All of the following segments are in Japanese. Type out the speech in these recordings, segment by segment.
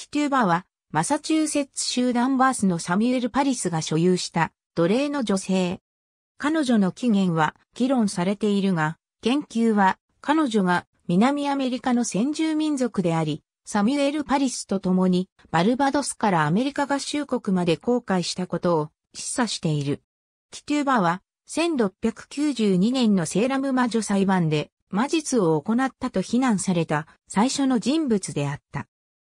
キテューバは、マサチューセッツ州ダンバースのサミュエル・パリスが所有した奴隷の女性。彼女の起源は議論されているが、研究は彼女が南アメリカの先住民族であり、サミュエル・パリスと共にバルバドスからアメリカ合衆国まで航海したことを示唆している。キテューバは1692年のセーラム魔女裁判で魔術を行ったと非難された最初の人物であった。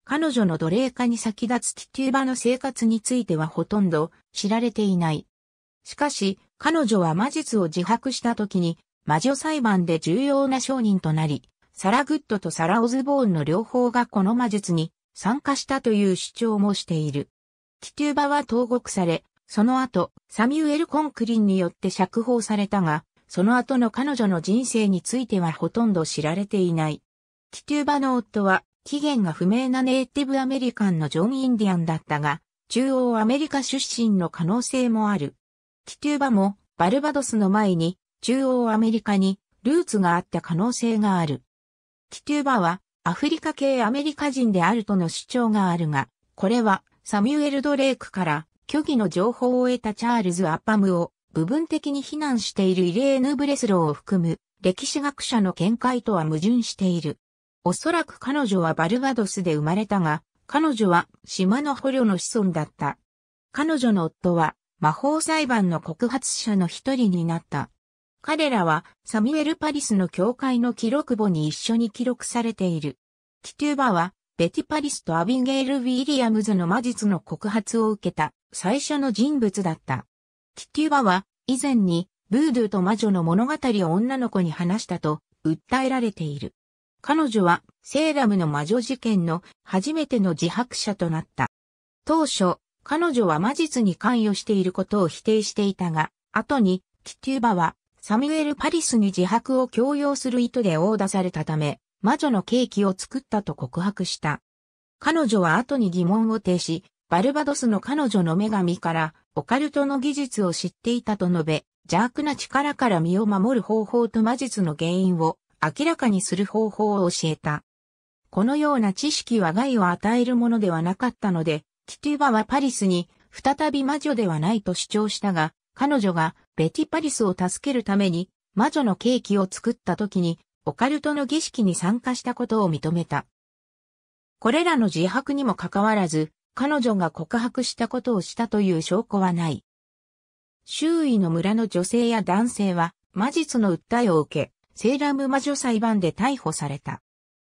彼女の奴隷化に先立つティテューバの生活についてはほとんど知られていない。しかし、彼女は魔術を自白した時に、魔女裁判で重要な証人となり、サラ・グッドとサラ・オズボーンの両方がこの魔術に参加したという主張もしている。ティテューバは投獄され、その後、サミュエル・コンクリンによって釈放されたが、その後の彼女の人生についてはほとんど知られていない。ティテューバの夫は起源が不明なネイティブアメリカンのジョン・インディアンだったが、中央アメリカ出身の可能性もある。キテューバもバルバドスの前に中央アメリカにルーツがあった可能性がある。キテューバはアフリカ系アメリカ人であるとの主張があるが、これはサミュエル・ドレイクから虚偽の情報を得たチャールズ・アッパムを部分的に非難しているイレーヌ・ブレスローを含む歴史学者の見解とは矛盾している。おそらく彼女はバルバドスで生まれたが、彼女は島の捕虜の子孫だった。彼女の夫は魔法裁判の告発者の一人になった。彼らはサミュエル・パリスの教会の記録簿に一緒に記録されている。キトゥーバはベティ・パリスとアビゲイル・ウィリアムズの魔術の告発を受けた最初の人物だった。キトゥーバは以前にブードゥーと魔女の物語を女の子に話したと訴えられている。彼女はセーラムの魔女事件の初めての自白者となった。当初、彼女は魔術に関与していることを否定していたが、後にキテューバはサミュエル・パリスに自白を強要する意図で殴打されたため、魔女のケーキを作ったと告白した。彼女は後に疑問を呈し、バルバドスの彼女の女神からオカルトの技術を知っていたと述べ、邪悪な力から身を守る方法と魔術の原因を明らかにする方法を教えた。このような知識は害を与えるものではなかったので、キティバはパリスに再び魔女ではないと主張したが、彼女がベティパリスを助けるために魔女のケーキを作った時にオカルトの儀式に参加したことを認めた。これらの自白にもかかわらず、彼女が告白したことをしたという証拠はない。周囲の村の女性や男性は魔術の訴えを受け、セーラム魔女裁判で逮捕された。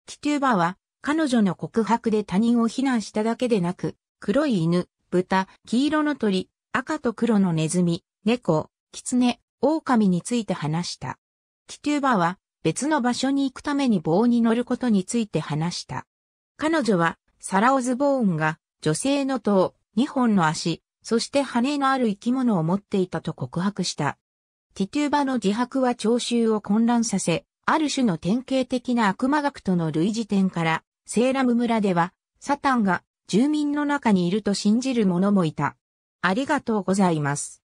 キテューバは、彼女の告白で他人を非難しただけでなく、黒い犬、豚、黄色の鳥、赤と黒のネズミ、猫、狐、狼について話した。キテューバは、別の場所に行くために棒に乗ることについて話した。彼女は、サラ・オズボーンが、女性の頭、2本の足、そして羽のある生き物を持っていたと告白した。ティトゥーバの自白は聴衆を混乱させ、ある種の典型的な悪魔学との類似点から、セーラム村では、サタンが住民の中にいると信じる者もいた。ありがとうございます。